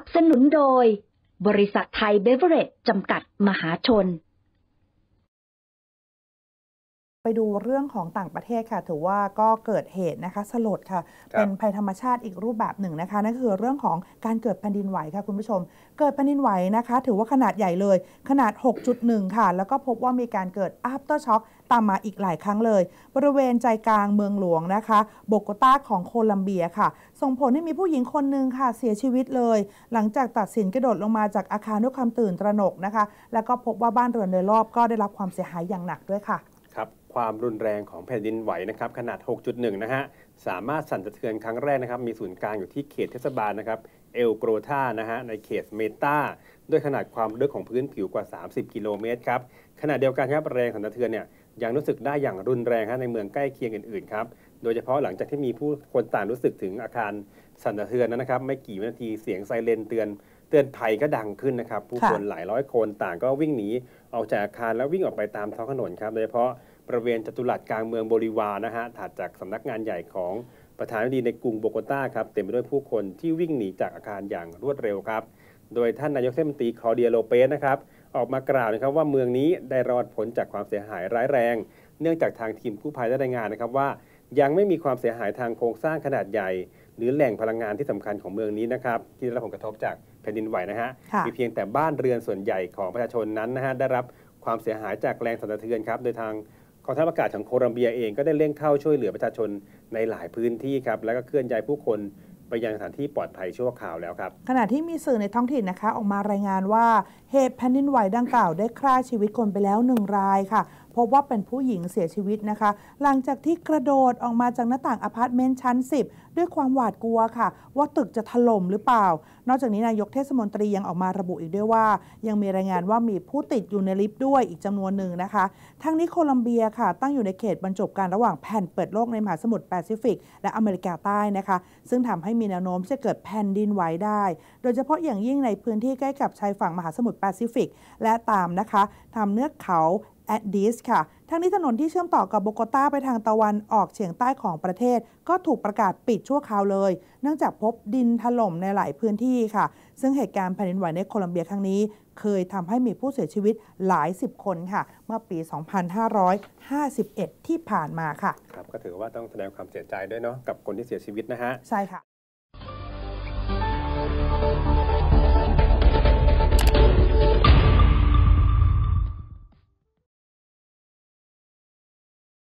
นับสนุนโดย บริษัทไทยเบเวอร์เรจจำกัดมหาชนไปดูเรื่องของต่างประเทศค่ะ ถือว่าก็เกิดเหตุนะคะ สลดค่ะ เป็นภัยธรรมชาติอีกรูปแบบหนึ่งนะคะ นั่นคือเรื่องของการเกิดแผ่นดินไหวค่ะ คุณผู้ชม เกิดแผ่นดินไหวนะคะ ถือว่าขนาดใหญ่เลย ขนาด 6.1 ค่ะ แล้วก็พบว่ามีการเกิดอพเตอร์ช็อคตามมาอีกหลายครั้งเลย บริเวณใจกลางเมืองหลวงนะคะโบกตาของโคลัมเบียค่ะ ส่งผลให้มีผู้หญิงคนหนึ่งค่ะเสียชีวิตเลย หลังจากตัดสินกระโดดลงมาจากอาคารด้วยความตื่นตระหนกนะคะ แล้วก็พบว่าบ้านเรือนโดยรอบก็ได้รับความเสียหายอย่างหนักด้วยค่ะความรุนแรงของแผ่นดินไหวนะครับขนาด 6.1 นะฮะสามารถสั่นสะเทือนครั้งแรกนะครับมีศูนย์กลางอยู่ที่เขตเทศบาลนะครับเอลโกรธานะฮะในเขตเมตาด้วยขนาดความลึกของพื้นผิวกว่า 30 กิโลเมตรครับขณะเดียวกันครับแรงสั่นสะเทือนเนี่ยยังรู้สึกได้อย่างรุนแรงฮะในเมืองใกล้เคียงอื่นๆครับโดยเฉพาะหลังจากที่มีผู้คนต่างรู้สึกถึงอาคารสั่นสะเทือนนะครับไม่กี่วินาทีเสียงไซเรนเตือน เตือนภัยก็ดังขึ้นนะครับผู้คนหลายร้อยคนต่างก็วิ่งหนีออกจากอาคารแล้ววิ่งออกไปตามท้องถนนครับโดยเฉพาะบริเวณจตุรัสกลางเมืองโบลิวานะฮะถัดจากสำนักงานใหญ่ของประธานาธิบดีในกรุงโบโกตาครับเต็มไปด้วยผู้คนที่วิ่งหนีจากอาคารอย่างรวดเร็วครับ โดยท่านนายกเทศมนตรีคอเดียโลเปสนะครับออกมากล่าวนะครับว่าเมืองนี้ได้รอดผลจากความเสียหายร้ายแรง เนื่องจากทางทีมกู้ภัยได้รายงานนะครับว่า ยังไม่มีความเสียหายทางโครงสร้างขนาดใหญ่ หรือแหล่งพลังงานที่สำคัญของเมืองนี้นะครับที่ได้รับผลกระทบจากแผ่นดินไหวนะฮะมีเพียงแต่บ้านเรือนส่วนใหญ่ของประชาชนนั้นนะฮะได้รับความเสียหายจากแรงสั่นสะเทือนครับ โดยทางองทัพอากาศของโคลอมเบียเอง ก็ได้เร่งเข้าช่วยเหลือประชาชนในหลายพื้นที่ครับ แล้วก็เคลื่อนย้ายผู้คนไปยังสถานที่ปลอดภัยชั่วคราวแล้วครับ ขณะที่มีสื่อในท้องถิ่นนะคะ ออกมารายงานว่าเหตุแผ่นดินไหวดังกล่าวได้ฆ่าชีวิตคนไปแล้วหนึ่งรายค่ะพบว่าเป็นผู้หญิงเสียชีวิตนะคะ หลังจากที่กระโดดออกมาจากหน้าต่างอพาร์ตเมนต์ชั้น10 ด้วยความหวาดกลัวค่ะ ว่าตึกจะถล่มหรือเปล่า นอกจากนี้นายกเทศมนตรียังออกมาระบุอีกด้วยว่า ยังมีรายงานว่ามีผู้ติดอยู่ในลิฟต์ด้วยอีกจำนวนหนึ่งนะคะ ทั้งนี้โคลัมเบียค่ะ ตั้งอยู่ในเขตบรรจบการระหว่างแผ่นเปิดโลกในมหาสมุทรแปซิฟิกและอเมริกาใต้นะคะซึ่งทำให้มีแนวโน้มจะเกิดแผ่นดินไหวได้ โดยเฉพาะอย่างยิ่งในพื้นที่ใกล้กับชายฝั่งมหาสมุทรแปซิฟิก และตามนะคะทำเนื้อเขาแอดดิสค่ะทั้งนี้ถนนที่เชื่อมต่อกับโบโกตาไปทางตะวันออกเฉียงใต้ของประเทศ ก็ถูกประกาศปิดชั่วคราวเลย เนื่องจากพบดินถล่มในหลายพื้นที่ค่ะ ซึ่งเหตุการณ์แผ่นดินไหวในโคลัมเบียครั้งนี้ เคยทำให้มีผู้เสียชีวิตหลายสิบคนค่ะ เมื่อปี 2551 ที่ผ่านมาค่ะ ครับ ก็ถือว่าต้องแสดงความเสียใจด้วยเนาะกับคนที่เสียชีวิตนะฮะ ใช่ค่ะ